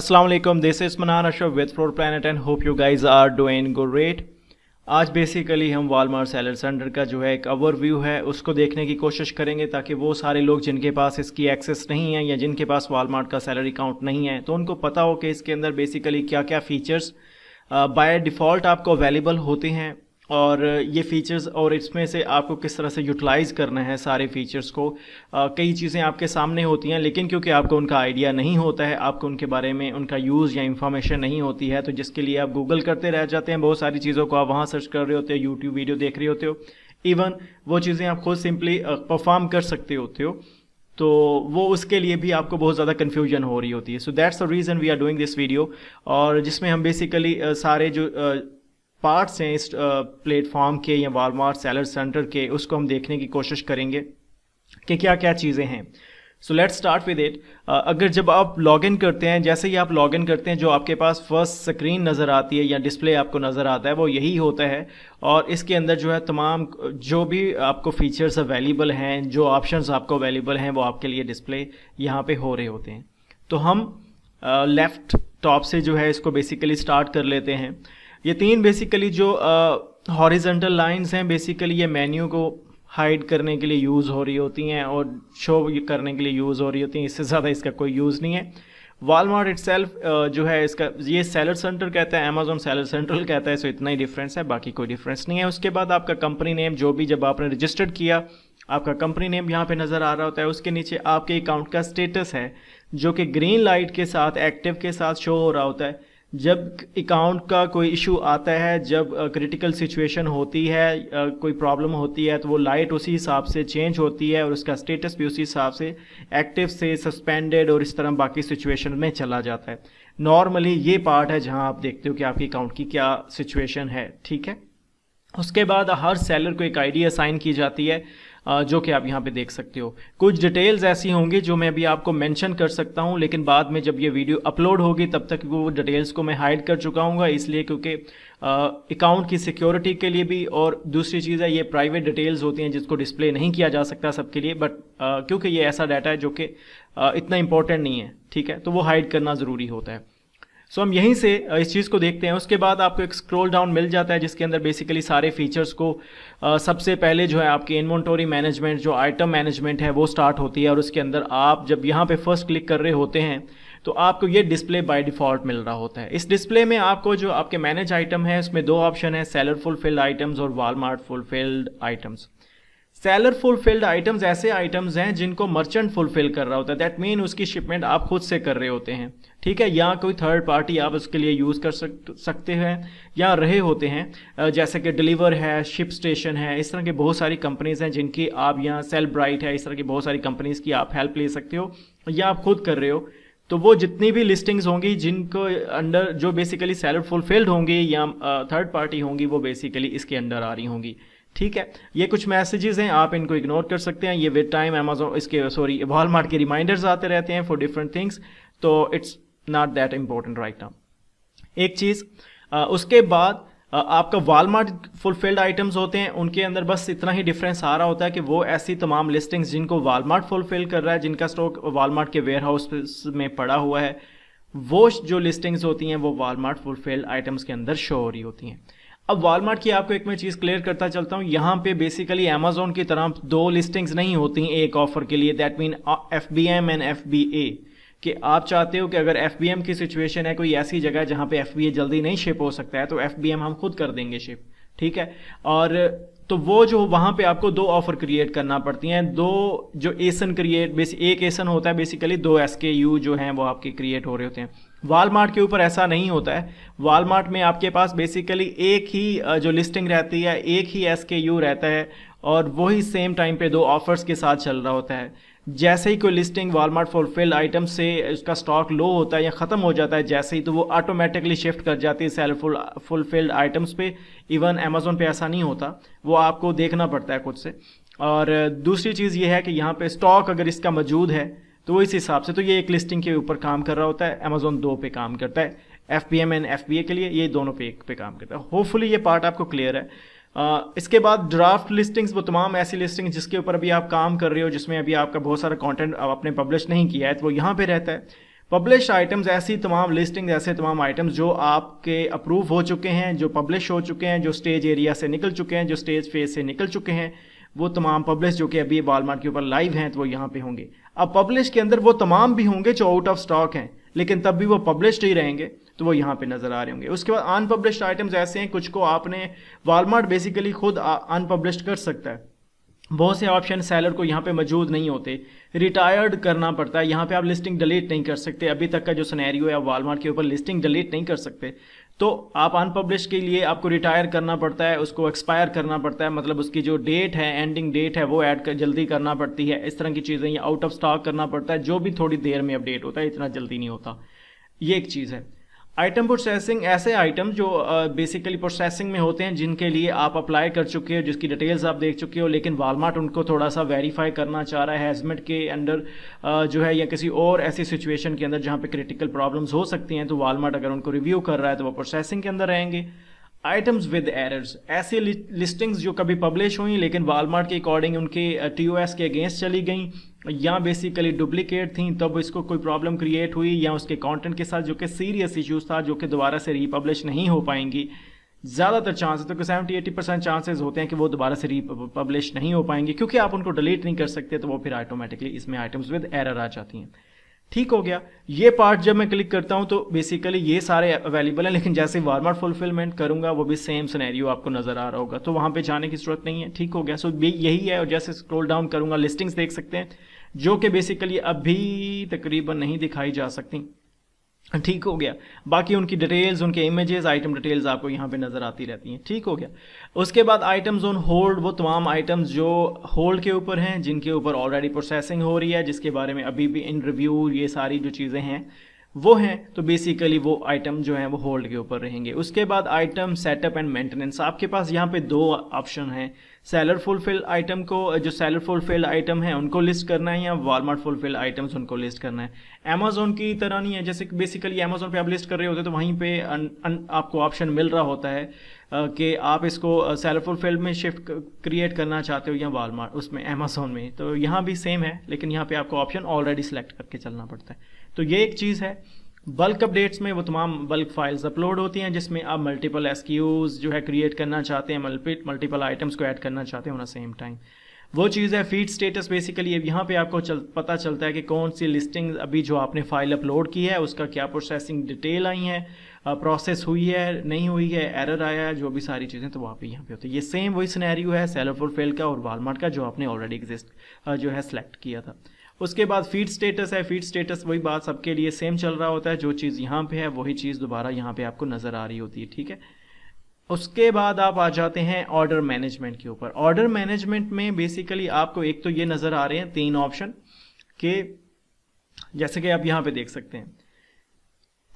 Aslam this is Manan Ashok with floor plant and hope you guys are doing great आज basically हम Walmart seller center का जो है एक ओवरव्यू है उसको देखने की कोशिश करेंगे ताकि वो सारे लोग जिनके पास इसकी एक्सेस नहीं है या जिनके पास वालमार्ट का सैलरी अकाउंट नहीं है तो उनको पता हो कि इसके अंदर बेसिकली क्या क्या फ़ीचर्स बाय डिफ़ॉल्ट आपको अवेलेबल होते हैं और ये फीचर्स और इसमें से आपको किस तरह से यूटिलाइज़ करना है सारे फीचर्स को आ, कई चीज़ें आपके सामने होती हैं लेकिन क्योंकि आपको उनका आइडिया नहीं होता है आपको उनके बारे में उनका यूज़ या इन्फॉर्मेशन नहीं होती है तो जिसके लिए आप गूगल करते रह जाते हैं बहुत सारी चीज़ों को आप वहाँ सर्च कर रहे होते हो यूट्यूब वीडियो देख रहे होते हो इवन वो चीज़ें आप खुद सिंपली परफॉर्म कर सकते होते हो तो वो उसके लिए भी आपको बहुत ज़्यादा कन्फ्यूजन हो रही होती है so that's the reason we are doing this video और जिसमें हम बेसिकली सारे जो पार्ट्स हैं इस प्लेटफॉर्म के या वालमार्ट सेलर सेंटर के उसको हम देखने की कोशिश करेंगे कि क्या क्या चीज़ें हैं so let's start with it अगर जब आप लॉग इन करते हैं जैसे ही आप लॉग इन करते हैं जो आपके पास फर्स्ट स्क्रीन नज़र आती है या डिस्प्ले आपको नज़र आता है वो यही होता है और इसके अंदर जो है तमाम जो भी आपको फीचर्स अवेलेबल हैं जो ऑप्शंस आपको अवेलेबल हैं वो आपके लिए डिस्प्ले यहाँ पे हो रहे होते हैं तो हम लेफ़्ट uh, टॉप से जो है इसको बेसिकली स्टार्ट कर लेते हैं ये तीन बेसिकली जो हॉरिजेंटल लाइंस हैं बेसिकली ये मेन्यू को हाइड करने के लिए यूज़ हो रही होती हैं और शो करने के लिए यूज़ हो रही होती हैं इससे ज़्यादा इसका कोई यूज़ नहीं है वालमार्ट uh, जो है इसका ये सेलर सेंटर कहता है अमेजोन सेलर सेंट्रल कहता है सो इतना ही डिफरेंस है बाकी कोई डिफरेंस नहीं है उसके बाद आपका कंपनी नेम जो भी जब आपने रजिस्टर्ड किया आपका कंपनी नेम यहाँ पे नज़र आ रहा होता है उसके नीचे आपके अकाउंट का स्टेटस है जो कि ग्रीन लाइट के साथ एक्टिव के साथ शो हो रहा होता है जब अकाउंट का कोई इशू आता है जब क्रिटिकल सिचुएशन होती है कोई प्रॉब्लम होती है तो वो लाइट उसी हिसाब से चेंज होती है और उसका स्टेटस भी उसी हिसाब से एक्टिव से सस्पेंडेड और इस तरह बाकी सिचुएशन में चला जाता है नॉर्मली ये पार्ट है जहां आप देखते हो कि आपकी अकाउंट की क्या सिचुएशन है ठीक है उसके बाद हर सेलर को एक आईडी असाइन की जाती है जो कि आप यहाँ पे देख सकते हो कुछ डिटेल्स ऐसी होंगी जो मैं अभी आपको मेंशन कर सकता हूँ लेकिन बाद में जब ये वीडियो अपलोड होगी तब तक वो डिटेल्स को मैं हाइड कर चुका हूँ इसलिए क्योंकि अकाउंट की सिक्योरिटी के लिए भी और दूसरी चीज़ है ये प्राइवेट डिटेल्स होती हैं जिसको डिस्प्ले नहीं किया जा सकता सबके लिए बट क्योंकि ये ऐसा डाटा है जो कि इतना इंपॉर्टेंट नहीं है ठीक है तो वो हाइड करना ज़रूरी होता है सो so, हम यहीं से इस चीज़ को देखते हैं उसके बाद आपको एक स्क्रॉल डाउन मिल जाता है जिसके अंदर बेसिकली सारे फीचर्स को सबसे पहले जो है आपकी इन्वेंटोरी मैनेजमेंट जो आइटम मैनेजमेंट है वो स्टार्ट होती है और उसके अंदर आप जब यहाँ पे फर्स्ट क्लिक कर रहे होते हैं तो आपको ये डिस्प्ले बाय डिफ़ॉल्ट मिल रहा होता है इस डिस्प्ले में आपको जो आपके मैनेज आइटम है उसमें दो ऑप्शन है सेलर फुलफिल्ड आइटम्स और Walmart fulfilled items seller fulfilled items ऐसे आइटम्स हैं जिनको मर्चेंट फुलफिल कर रहा होता है दैट मीन उसकी शिपमेंट आप खुद से कर रहे होते हैं ठीक है या कोई थर्ड पार्टी आप उसके लिए यूज़ कर सक, सकते हैं या रहे होते हैं जैसे कि डिलीवर है शिप स्टेशन है इस तरह की बहुत सारी कंपनीज़ हैं जिनकी आप यहाँ सेल ब्राइट है इस तरह की बहुत सारी कंपनीज़ की आप हेल्प ले सकते हो या आप खुद कर रहे हो तो वो जितनी भी लिस्टिंग्स होंगी जिनको अंडर जो बेसिकली सेलर फुलफिल्ड होंगी या थर्ड पार्टी होंगी वो बेसिकली इसके अंडर आ रही होंगी ठीक है ये कुछ मैसेजेस हैं आप इनको इग्नोर कर सकते हैं ये विद टाइम अमेजोन इसके सॉरी वॉलमार्ट के रिमाइंडर्स आते रहते हैं फॉर डिफरेंट थिंग्स तो it's not that important right now एक चीज़ उसके बाद आपका वालमार्ट फुलफिल्ड आइटम्स होते हैं उनके अंदर बस इतना ही डिफरेंस आ रहा होता है कि वो ऐसी तमाम लिस्टिंग्स जिनको वालमार्ट फुलफिल कर रहा है जिनका स्टॉक वालमार्ट के वेयर हाउस में पड़ा हुआ है वो जो लिस्टिंग्स होती हैं वो वालमार्ट फुलफिल्ड आइटम्स के अंदर शो हो रही होती हैं अब वालमार्ट की आपको एक मैं चीज़ क्लियर करता चलता हूँ यहाँ पे बेसिकली अमेजोन की तरह दो लिस्टिंग्स नहीं होती हैं एक ऑफर के लिए that mean F B M and F B A कि आप चाहते हो कि अगर एफ बी एम की सिचुएशन है कोई ऐसी जगह जहाँ पे एफ बी ए जल्दी नहीं शिप हो सकता है तो एफ बी एम हम खुद कर देंगे शिप ठीक है और तो वो जो वहाँ पे आपको दो ऑफर क्रिएट करना पड़ती हैं दो जो एसन क्रिएट बेस एक एसन होता है बेसिकली दो एस के यू जो हैं वो आपके क्रिएट हो रहे होते हैं वालमार्ट के ऊपर ऐसा नहीं होता है वालमार्ट में आपके पास बेसिकली एक ही जो लिस्टिंग रहती है एक ही एस के यू रहता है और वही सेम टाइम पे दो ऑफर्स के साथ चल रहा होता है जैसे ही कोई लिस्टिंग वालमार्ट फुलफिल आइटम से उसका स्टॉक लो होता है या ख़त्म हो जाता है जैसे ही तो वो ऑटोमेटिकली शिफ्ट कर जाती है सेल फुल फुलफिल्ड आइटम्स पे इवन अमेजोन पे ऐसा नहीं होता वो आपको देखना पड़ता है खुद से और दूसरी चीज़ ये है कि यहाँ पे स्टॉक अगर इसका मौजूद है तो वो इस हिसाब से तो ये एक लिस्टिंग के ऊपर काम कर रहा होता है अमेजोन दो पे काम करता है F P M and F B A के लिए ये दोनों पे एक पे काम करता है होपफुली ये पार्ट आपको क्लियर है आ, इसके बाद ड्राफ्ट लिस्टिंग्स वो तमाम ऐसी लिस्टिंग जिसके ऊपर अभी आप काम कर रहे हो जिसमें अभी आपका बहुत सारा कॉन्टेंट आपने पब्लिश नहीं किया है तो वो यहाँ पर रहता है पब्लिश आइटम्स ऐसी तमाम लिस्टिंग ऐसे तमाम आइटम्स जो आपके अप्रूव हो चुके हैं जो पब्लिश हो चुके हैं जो स्टेज एरिया से निकल चुके हैं जो स्टेज फेज से निकल चुके हैं वो तमाम पब्लिश जो कि अभी वालमार्ट के ऊपर लाइव हैं तो वो यहाँ पे होंगे अब पब्लिश के अंदर वो तमाम भी होंगे जो आउट ऑफ स्टॉक हैं लेकिन तब भी वो पब्लिश्ड ही रहेंगे तो वो यहाँ पे नज़र आ रहे होंगे उसके बाद अनपब्लिश्ड आइटम्स ऐसे हैं कुछ को आपने वालमार्ट बेसिकली खुद अनपब्लिश्ड कर सकता है बहुत से ऑप्शन सैलर को यहाँ पे मौजूद नहीं होते रिटायर्ड करना पड़ता है यहाँ पे आप लिस्टिंग डिलीट नहीं कर सकते अभी तक का जो सनेरियो है आप वालमार्ट के ऊपर लिस्टिंग डिलीट नहीं कर सकते तो आप अनपब्लिश के लिए आपको रिटायर करना पड़ता है उसको एक्सपायर करना पड़ता है मतलब उसकी जो डेट है एंडिंग डेट है वो ऐड कर जल्दी करना पड़ती है इस तरह की चीज़ें या आउट ऑफ स्टॉक करना पड़ता है जो भी थोड़ी देर में अपडेट होता है इतना जल्दी नहीं होता ये एक चीज़ है आइटम प्रोसेसिंग ऐसे आइटम जो बेसिकली uh, प्रोसेसिंग में होते हैं जिनके लिए आप अप्लाई कर चुके हो जिसकी डिटेल्स आप देख चुके हो लेकिन वालमार्ट उनको थोड़ा सा वेरीफाई करना चाह रहा है हेजमेट के अंडर uh, जो है या किसी और ऐसी सिचुएशन के अंदर जहाँ पे क्रिटिकल प्रॉब्लम्स हो सकती हैं तो वालमार्ट अगर उनको रिव्यू कर रहा है तो वो प्रोसेसिंग के अंदर रहेंगे आइटम्स विद एरर्स ऐसी लिस्टिंग्स जो कभी पब्लिश हुई लेकिन वालमार्ट के अकॉर्डिंग उनके टी के अगेंस्ट चली गई या बेसिकली डुप्लीकेट थी तब इसको कोई प्रॉब्लम क्रिएट हुई या उसके कंटेंट के साथ जो कि सीरियस इश्यूज था जो कि दोबारा से रीपब्लिश नहीं हो पाएंगी ज़्यादातर चांसेस तो सेवेंटी एटी परसेंट चांसेज होते हैं कि वो दोबारा से रीपब्लिश नहीं हो पाएंगे क्योंकि आप उनको डिलीट नहीं कर सकते तो वो फिर ऑटोमेटिकली इसमें आइटम्स विद एरर आ जाती हैं ठीक हो गया ये पार्ट जब मैं क्लिक करता हूँ तो बेसिकली ये सारे अवेलेबल हैं लेकिन जैसे वार्म फुलफिलमेंट करूँगा वो भी सेम सिनेरियो आपको नज़र आ रहा होगा तो वहाँ पे जाने की ज़रूरत नहीं है ठीक हो गया सो यही है और जैसे स्क्रॉल डाउन करूँगा लिस्टिंग्स देख सकते हैं जो कि बेसिकली अभी तकरीबन नहीं दिखाई जा सकती ठीक हो गया बाकी उनकी डिटेल्स उनके इमेजेस आइटम डिटेल्स आपको यहाँ पे नज़र आती रहती हैं ठीक हो गया उसके बाद आइटम्स ऑन होल्ड वो तमाम आइटम्स जो होल्ड के ऊपर हैं जिनके ऊपर ऑलरेडी प्रोसेसिंग हो रही है जिसके बारे में अभी भी इन रिव्यू ये सारी जो चीज़ें हैं वो हैं तो बेसिकली वो आइटम जो हैं वो होल्ड के ऊपर रहेंगे उसके बाद आइटम सेटअप एंड मेंटेनेंस आपके पास यहाँ पे दो ऑप्शन हैं सेलर फुलफिल आइटम को जो सेलर फुलफिल आइटम है उनको लिस्ट करना है या वालमार्ट फुलफिल आइटम्स उनको लिस्ट करना है अमेजोन की तरह नहीं है जैसे कि बेसिकली अमेजोन पे आप लिस्ट कर रहे होते हैं तो वहीं पे अन, अन, आपको ऑप्शन मिल रहा होता है कि आप इसको सेलर फुलफिल में शिफ्ट क्रिएट करना चाहते हो या वालमार्ट उसमें अमेजोन में तो यहाँ भी सेम है लेकिन यहाँ पर आपको ऑप्शन ऑलरेडी सेलेक्ट करके चलना पड़ता है तो ये एक चीज़ है बल्क अपडेट्स में वो तमाम बल्क फाइल्स अपलोड होती हैं जिसमें आप मल्टीपल एस जो है क्रिएट करना चाहते हैं मल्टीपल आइटम्स को ऐड करना चाहते हैं ऑन सेम टाइम वो चीज़ है फीड स्टेटस बेसिकली अब यहाँ पे आपको चल, पता चलता है कि कौन सी लिस्टिंग अभी जो आपने फाइल अपलोड की है उसका क्या प्रोसेसिंग डिटेल आई है प्रोसेस हुई है नहीं हुई है एरर आया है जो भी सारी चीज़ें तो वहाँ पे यहाँ पे होती है ये सेम वही सिनेरियो है सेलोफोर फेल का और वालमार्ट का जो आपने ऑलरेडी एग्जिस्ट जो है सेलेक्ट किया था उसके बाद फीड स्टेटस है फीड स्टेटस वही बात सबके लिए सेम चल रहा होता है जो चीज़ यहाँ पे है वही चीज़ दोबारा यहाँ पे आपको नज़र आ रही होती है ठीक है उसके बाद आप आ जाते हैं ऑर्डर मैनेजमेंट के ऊपर ऑर्डर मैनेजमेंट में बेसिकली आपको एक तो ये नज़र आ रहे हैं तीन ऑप्शन के जैसे कि आप यहाँ पर देख सकते हैं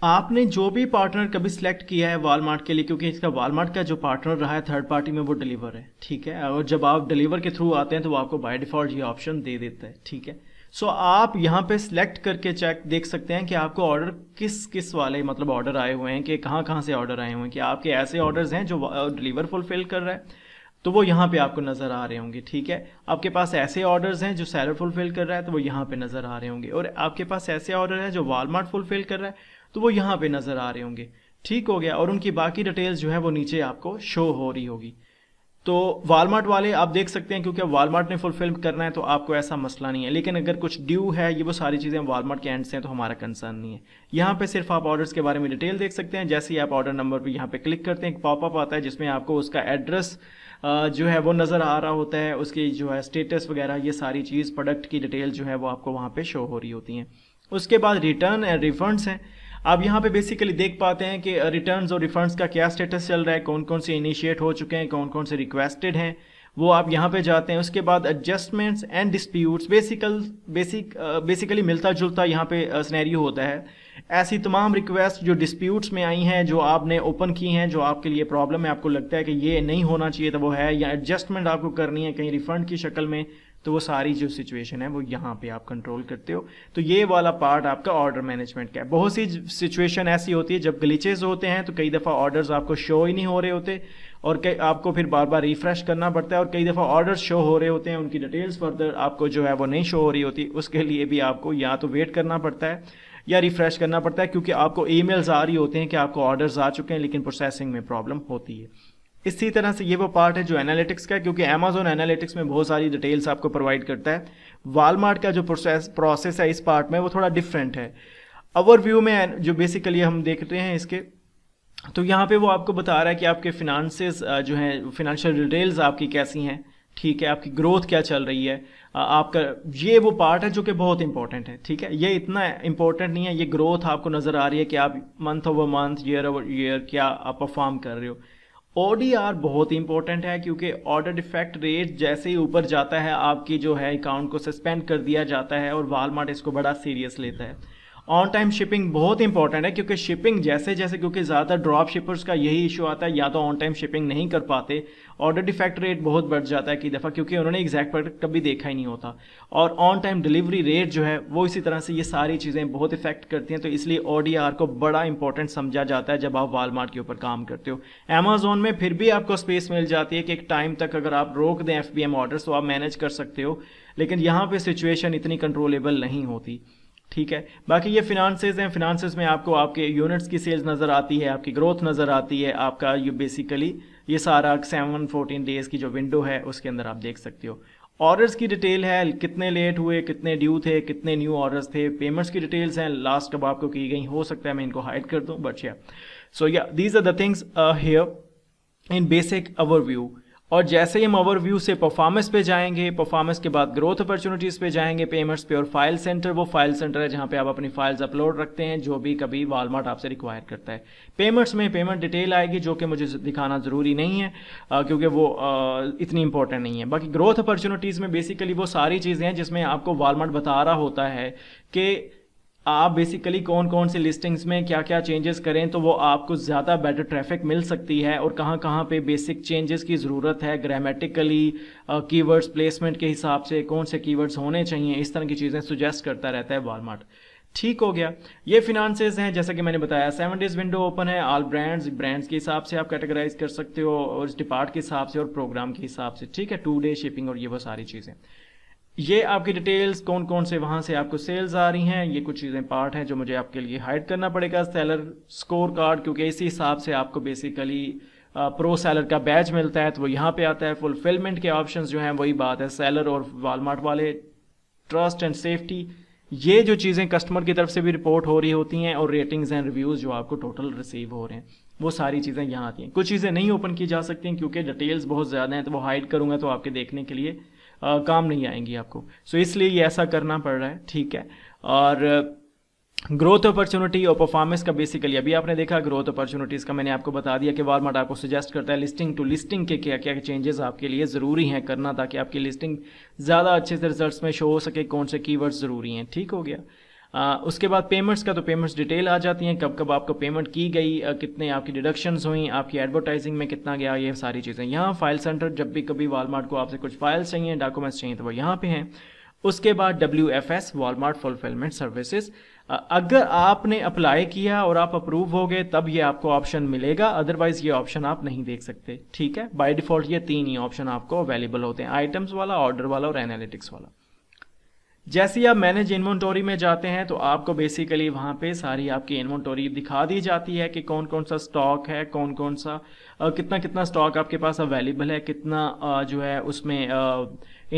आपने जो भी पार्टनर कभी सिलेक्ट किया है वालमार्ट के लिए क्योंकि इसका वालमार्ट का जो पार्टनर रहा है थर्ड पार्टी में वो डिलीवर है ठीक है और जब आप डिलीवर के थ्रू आते हैं तो वो आपको बाय डिफ़ॉल्ट ये ऑप्शन दे देता है ठीक है सो so, आप यहाँ पे सिलेक्ट करके चेक देख सकते हैं कि आपको ऑर्डर किस किस वाले मतलब ऑर्डर आए हुए हैं कि कहाँ कहाँ से ऑर्डर आए हुए हैं कि आपके ऐसे ऑर्डर्स हैं जो डिलीवर फुलफिल कर रहा है तो वो यहाँ पे आपको नज़र आ रहे होंगे ठीक है आपके पास ऐसे ऑर्डर्स हैं जो सैलर फुलफिल कर रहा है तो वो यहाँ पर नज़र आ रहे होंगे और आपके पास ऐसे ऑर्डर हैं जो वालमार्ट फुलफिल कर रहा है तो वो यहाँ पर नज़र आ रहे होंगे ठीक हो गया और उनकी बाकी डिटेल्स जो है वो नीचे आपको शो हो रही होगी तो वालमार्ट वाले आप देख सकते हैं क्योंकि वालमार्ट ने फुलफिल करना है तो आपको ऐसा मसला नहीं है लेकिन अगर कुछ ड्यू है ये वो सारी चीज़ें वालमार्ट के एंड से हैं तो हमारा कंसर्न नहीं है यहाँ पे सिर्फ आप ऑर्डर्स के बारे में डिटेल देख सकते हैं जैसे ही आप ऑर्डर नंबर पर यहाँ पे क्लिक करते हैं एक पॉपअप आता है जिसमें आपको उसका एड्रेस जो है वो नज़र आ रहा होता है उसकी जो है स्टेटस वगैरह ये सारी चीज़ प्रोडक्ट की डिटेल जो है वो आपको वहाँ पर शो हो रही होती हैं उसके बाद रिटर्न एंड रिफंडस हैं आप यहाँ पे बेसिकली देख पाते हैं कि रिटर्न्स uh, और रिफंड्स का क्या स्टेटस चल रहा है कौन कौन से इनिशिएट हो चुके हैं कौन कौन से रिक्वेस्टेड हैं वो आप यहाँ पे जाते हैं उसके बाद adjustments and disputes basical basic basically मिलता जुलता यहाँ पे स्नैरियो uh, होता है ऐसी तमाम रिक्वेस्ट जो डिस्प्यूट्स में आई हैं जो आपने ओपन की हैं जो आपके लिए प्रॉब्लम है आपको लगता है कि ये नहीं होना चाहिए था तो वो है या एडजस्टमेंट आपको करनी है कहीं रिफंड की शक्ल में तो वो सारी जो सिचुएशन है वो यहाँ पे आप कंट्रोल करते हो तो ये वाला पार्ट आपका ऑर्डर मैनेजमेंट का है बहुत सी सिचुएशन ऐसी होती है जब ग्लिचेज होते हैं तो कई दफ़ा ऑर्डर्स आपको शो ही नहीं हो रहे होते और कई आपको फिर बार बार रिफ्रेश करना पड़ता है और कई दफ़ा ऑर्डर्स शो हो रहे होते हैं उनकी डिटेल्स फर्दर आपको जो है वो नहीं शो हो रही होती उसके लिए भी आपको या तो वेट करना पड़ता है या रिफ्रेश करना पड़ता है क्योंकि आपको ईमेल्स आ रही होते हैं कि आपको ऑर्डर्स आ चुके हैं लेकिन प्रोसेसिंग में प्रॉब्लम होती है इसी तरह से ये वो पार्ट है जो एनालिटिक्स का क्योंकि अमेजोन एनालिटिक्स में बहुत सारी डिटेल्स आपको प्रोवाइड करता है वालमार्ट का जो प्रोसेस प्रोसेस है इस पार्ट में वो थोड़ा डिफरेंट है ओवर व्यू में जो बेसिकली हम देख रहे हैं इसके तो यहाँ पे वो आपको बता रहा है कि आपके फिनांसिस जो हैं फिनेंशियल डिटेल्स आपकी कैसी हैं ठीक है आपकी ग्रोथ क्या चल रही है आपका ये वो पार्ट है जो कि बहुत इंपॉर्टेंट है ठीक है ये इतना इंपॉर्टेंट नहीं है ये ग्रोथ आपको नज़र आ रही है कि आप month over month year over year क्या आप परफॉर्म कर रहे हो ओ बहुत इंपॉर्टेंट है क्योंकि ऑर्डर डिफेक्ट रेट जैसे ही ऊपर जाता है आपकी जो है अकाउंट को सस्पेंड कर दिया जाता है और वालमार्ट इसको बड़ा सीरियस लेता है ऑन टाइम शिपिंग बहुत इंपॉर्टेंट है क्योंकि शिपिंग जैसे जैसे क्योंकि ज़्यादातर ड्रॉप शिपर्स का यही इशू आता है या तो ऑन टाइम शिपिंग नहीं कर पाते ऑर्डर डिफेक्ट रेट बहुत बढ़ जाता है कि दफ़ा क्योंकि उन्होंने एग्जैक्ट प्रोडक्ट कभी देखा ही नहीं होता और ऑन टाइम डिलीवरी रेट जो है वो इसी तरह से ये सारी चीज़ें बहुत इफेक्ट करती हैं तो इसलिए ओ को बड़ा इंपॉर्टेंट समझा जाता है जब आप वालमार्ट के ऊपर काम करते हो अमेजोन में फिर भी आपको स्पेस मिल जाती है कि एक टाइम तक अगर आप रोक दें एफ बी तो आप मैनेज कर सकते हो लेकिन यहाँ पर सिचुएशन इतनी कंट्रोलेबल नहीं होती ठीक है बाकी ये फिनांसेज हैं फिनांसेस में आपको आपके यूनिट्स की सेल्स नज़र आती है आपकी ग्रोथ नज़र आती है आपका ये बेसिकली ये सारा सेवन फोर्टीन डेज़ की जो विंडो है उसके अंदर आप देख सकते हो ऑर्डर्स की डिटेल है कितने लेट हुए कितने ड्यू थे कितने न्यू ऑर्डर्स थे पेमेंट्स की डिटेल्स हैं लास्ट कब आपको की गई हो सकता है मैं इनको हाइड कर दूँ but yeah so yeah these are the things here in basic overview और जैसे ही हम ओवरव्यू से परफॉर्मेंस पे जाएंगे परफॉर्मेंस के बाद ग्रोथ अपॉर्चुनिटीज़ पे जाएंगे पेमेंट्स पे और फाइल सेंटर वो फाइल सेंटर है जहाँ पे आप अपनी फाइल्स अपलोड रखते हैं जो भी कभी वालमार्ट आपसे रिक्वायर करता है पेमेंट्स में पेमेंट डिटेल आएगी जो कि मुझे दिखाना ज़रूरी नहीं है आ, क्योंकि वो आ, इतनी इंपॉर्टेंट नहीं है बाकी ग्रोथ अपॉर्चुनिटीज़ में बेसिकली वो सारी चीज़ें हैं जिसमें आपको वालमार्ट बता रहा होता है कि आप बेसिकली कौन कौन सी लिस्टिंग्स में क्या क्या चेंजेस करें तो वो आपको ज़्यादा बेटर ट्रैफिक मिल सकती है और कहाँ कहाँ पे बेसिक चेंजेस की ज़रूरत है ग्रामेटिकली कीवर्ड्स प्लेसमेंट के हिसाब से कौन से कीवर्ड्स होने चाहिए इस तरह की चीज़ें सुजेस्ट करता रहता है वालमार्ट ठीक हो गया ये फिनांस हैं जैसा कि मैंने बताया सेवन डेज विंडो ओपन है ऑल ब्रांड्स ब्रांड्स के हिसाब से आप कैटेगराइज कर सकते हो और डिपार्ट के हिसाब से और प्रोग्राम के हिसाब से ठीक है टू डे शिपिंग और ये वो सारी चीज़ें ये आपकी डिटेल्स कौन कौन से वहाँ से आपको सेल्स आ रही हैं ये कुछ चीज़ें पार्ट हैं जो मुझे आपके लिए हाइड करना पड़ेगा सेलर स्कोर कार्ड क्योंकि इसी हिसाब से आपको बेसिकली प्रो सेलर का बैच मिलता है तो वो यहाँ पे आता है फुलफिलमेंट के ऑप्शंस जो हैं वही बात है सेलर और वालमार्ट वाले ट्रस्ट एंड सेफ्टी ये जो चीज़ें कस्टमर की तरफ से भी रिपोर्ट हो रही होती हैं और रेटिंग्स एंड रिव्यूज़ जो आपको टोटल रिसीव हो रहे हैं वो सारी चीज़ें यहाँ आती हैं कुछ चीज़ें नहीं ओपन की जा सकती हैं क्योंकि डिटेल्स बहुत ज़्यादा हैं तो वो हाइड करूँगा तो आपके देखने के लिए आ, काम नहीं आएंगी आपको सो so, इसलिए ये ऐसा करना पड़ रहा है ठीक है और ग्रोथ अपॉर्चुनिटी और परफॉर्मेंस का बेसिकली अभी आपने देखा ग्रोथ अपॉर्चुनिटीज़ का मैंने आपको बता दिया कि वालमार्ट आपको सजेस्ट करता है लिस्टिंग टू लिस्टिंग के क्या क्या चेंजेस आपके लिए ज़रूरी हैं करना ताकि आपकी लिस्टिंग ज़्यादा अच्छे से रिजल्ट्स में शो हो सके कौन से कीवर्ड्स ज़रूरी हैं ठीक हो गया आ, उसके बाद पेमेंट्स का तो पेमेंट्स डिटेल आ जाती हैं कब कब आपको पेमेंट की गई आ, कितने आपकी डिडक्शंस हुई आपकी एडवर्टाइजिंग में कितना गया ये सारी चीज़ें यहाँ फाइल सेंटर जब भी कभी वालमार्ट को आपसे कुछ फाइल्स चाहिए डॉक्यूमेंट्स चाहिए तो वो यहाँ पे हैं उसके बाद W F S Walmart fulfillment services अगर आपने अप्लाई किया और आप अप्रूव हो गए तब ये आपको ऑप्शन मिलेगा अदरवाइज ये ऑप्शन आप नहीं देख सकते ठीक है बाय डिफॉल्ट ये तीन ही ऑप्शन आपको अवेलेबल होते हैं आइटम्स वाला ऑर्डर वाला और एनालिटिक्स वाला जैसे ही आप मैनेज इन्वेंटोरी में जाते हैं तो आपको बेसिकली वहाँ पे सारी आपकी इन्वेंटोरी दिखा दी जाती है कि कौन कौन सा स्टॉक है कौन कौन सा कितना कितना स्टॉक आपके पास अवेलेबल है कितना जो है उसमें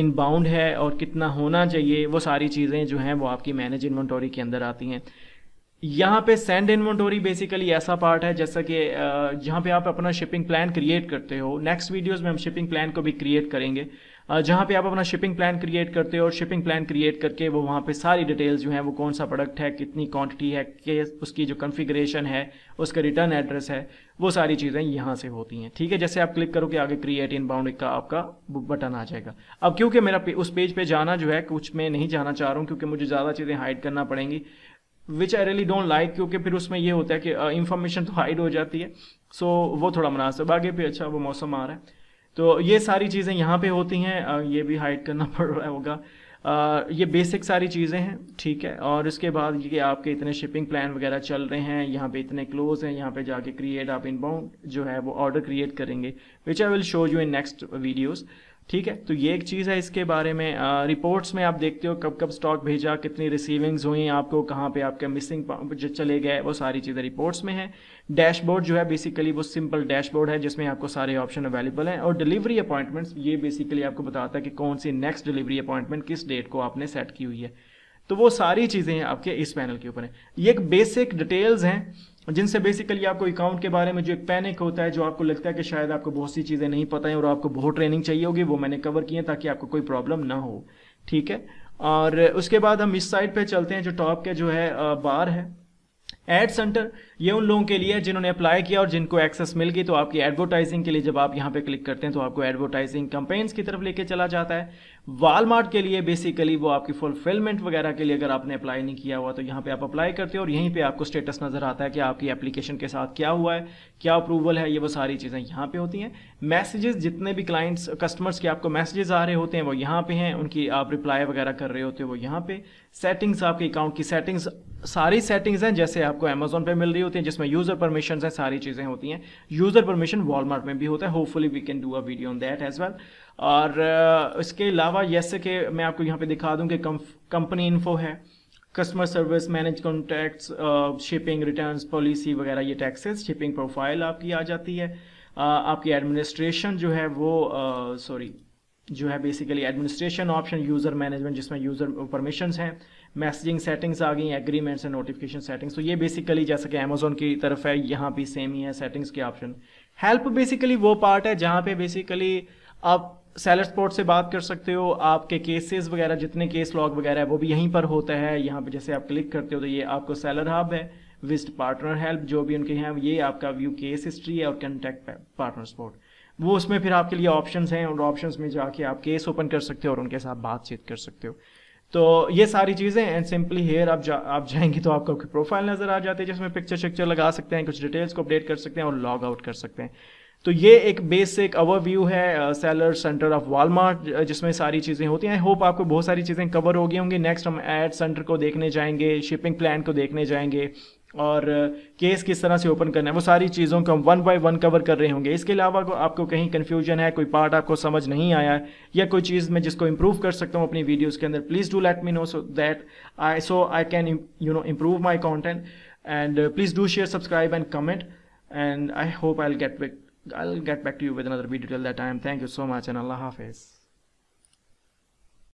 इन बाउंड है और कितना होना चाहिए वो सारी चीज़ें जो हैं वो आपकी मैनेज इन्वेंटोरी के अंदर आती हैं यहाँ पे सेंड इन्वेंटोरी बेसिकली ऐसा पार्ट है जैसा कि जहाँ पे आप अपना शिपिंग प्लान क्रिएट करते हो नेक्स्ट वीडियोस में हम शिपिंग प्लान को भी क्रिएट करेंगे जहाँ पे आप अपना शिपिंग प्लान क्रिएट करते हो और शिपिंग प्लान क्रिएट करके वो वहाँ पे सारी डिटेल्स जो हैं वो कौन सा प्रोडक्ट है कितनी क्वांटिटी है के उसकी जो कन्फिग्रेशन है उसका रिटर्न एड्रेस है वो सारी चीज़ें यहाँ से होती हैं ठीक है जैसे आप क्लिक करोगे आगे क्रिएट इन बाउंड का आपका बटन आ जाएगा अब क्योंकि मेरा पे, उस पेज पर पे जाना जो है कुछ मैं नहीं जाना चाह रहा हूँ क्योंकि मुझे ज़्यादा चीज़ें हाइड करना पड़ेंगी which I really don't like क्योंकि फिर उसमें यह होता है कि इन्फॉर्मेशन तो हाइड हो जाती है सो so, वो थोड़ा मुनासिब आगे भी अच्छा वो मौसम आ रहा है तो ये सारी चीज़ें यहाँ पे होती हैं ये भी हाइड करना पड़ रहा होगा ये बेसिक सारी चीज़ें हैं ठीक है और इसके बाद ये आपके इतने शिपिंग प्लान वगैरह चल रहे हैं यहाँ पे इतने क्लोज हैं यहाँ पे जाके क्रिएट आप इनबाउंड जो है वो ऑर्डर क्रिएट करेंगे which I will show you in next videos ठीक है तो ये एक चीज़ है इसके बारे में रिपोर्ट्स में आप देखते हो कब कब स्टॉक भेजा कितनी रिसीविंग्स हुई आपको कहाँ पे आपके मिसिंग जो चले गए वो सारी चीज़ें रिपोर्ट्स में है डैशबोर्ड जो है बेसिकली वो सिंपल डैशबोर्ड है जिसमें आपको सारे ऑप्शन अवेलेबल हैं और डिलीवरी अपॉइंटमेंट्स ये बेसिकली आपको बताता है कि कौन सी नेक्स्ट डिलीवरी अपॉइंटमेंट किस डेट को आपने सेट की हुई है तो वो सारी चीज़ें आपके इस पैनल के ऊपर हैं ये एक बेसिक डिटेल्स हैं जिनसे बेसिकली आपको अकाउंट के बारे में जो एक पैनिक होता है जो आपको लगता है कि शायद आपको बहुत सी चीज़ें नहीं पता हैं और आपको बहुत ट्रेनिंग चाहिए होगी वो मैंने कवर की है ताकि आपको कोई प्रॉब्लम ना हो ठीक है और उसके बाद हम इस साइड पर चलते हैं जो टॉप के जो है बार है एड सेंटर ये उन लोगों के लिए है जिन्होंने अप्लाई किया और जिनको एक्सेस मिल गई तो आपकी एडवर्टाइजिंग के लिए जब आप यहाँ पे क्लिक करते हैं तो आपको एडवर्टाइजिंग कंपेन्स की तरफ लेके चला जाता है वालमार्ट के लिए बेसिकली वो आपकी फुलफिलमेंट वगैरह के लिए अगर आपने अप्लाई नहीं किया हुआ तो यहाँ पे आप अप्लाई करते हो और यहीं पे आपको स्टेटस नज़र आता है कि आपकी एप्लीकेशन के साथ क्या हुआ है क्या अप्रूवल है ये वो सारी चीज़ें यहाँ पे होती हैं मैसेजेस जितने भी क्लाइंट्स कस्टमर्स के आपको मैसेजेस आ रहे होते हैं वो यहाँ पे हैं उनकी आप रिप्लाई वगैरह कर रहे होते हो वो यहाँ पे सेटिंग्स आपके अकाउंट की सेटिंग्स सारी सेटिंग्स हैं जैसे आपको अमेजोन पे मिल रही होती हैं जिसमें यूज़र परमिशन हैं सारी चीज़ें होती हैं यूज़र परमिशन वॉलमार्ट में भी होता है hopefully we can do a video on that as well और इसके अलावा जैसे कि मैं आपको यहाँ पे दिखा दूँ कि कंपनी इन्फो है customer service manage contacts shipping returns policy वगैरह ये टैक्सेस शिपिंग प्रोफाइल आपकी आ जाती है uh, आपकी एडमिनिस्ट्रेशन जो है वो सॉरी uh, जो है basically administration option user management जिसमें यूज़र परमिशन हैं मैसेजिंग सेटिंग्स आ गई एग्रीमेंट्स एंड नोटिफिकेशन सेटिंग्स तो ये बेसिकली जैसा कि अमेजोन की तरफ है यहाँ भी सेम ही है सेटिंग्स के ऑप्शन हेल्प बेसिकली वो पार्ट है जहाँ पे बेसिकली आप सेलर स्पोर्ट से बात कर सकते हो आपके केसेस वगैरह जितने केस लॉग वगैरह है वो भी यहीं पर होता है यहाँ पे जैसे आप क्लिक करते हो तो ये आपको सेलर हब है विस्ट पार्टनर हेल्प जो भी उनके हैं ये आपका व्यू केस हिस्ट्री है और कंटेक्ट पार्टनर स्पोर्ट वो उसमें फिर आपके लिए ऑप्शन हैं और ऑप्शन में जाके आप केस ओपन कर सकते हो और उनके साथ बातचीत कर सकते हो तो ये सारी चीज़ें एंड सिंपली हेयर आप जा आप जाएंगे तो आपका प्रोफाइल नज़र आ जाती है जिसमें पिक्चर शिक्चर लगा सकते हैं कुछ डिटेल्स को अपडेट कर सकते हैं और लॉग आउट कर सकते हैं तो ये एक बेसिक ओवरव्यू है सेलर सेंटर ऑफ वालमार्ट जिसमें सारी चीज़ें होती हैं आई होप आपको बहुत सारी चीज़ें कवर हो गई होंगी नेक्स्ट हम एड सेंटर को देखने जाएंगे शिपिंग प्लान को देखने जाएंगे और केस uh, किस तरह से ओपन करना है वो सारी चीज़ों को हम वन बाय वन कवर कर रहे होंगे इसके अलावा आपको कहीं कन्फ्यूजन है कोई पार्ट आपको समझ नहीं आया या कोई चीज़ मैं जिसको इम्प्रूव कर सकता हूँ अपनी वीडियोज़ के अंदर please do let me know so that I so I can you know improve my content and please do share subscribe and comment and I hope I get wick I'll get back to you with another video till that time. Thank you so much and Allah Hafiz.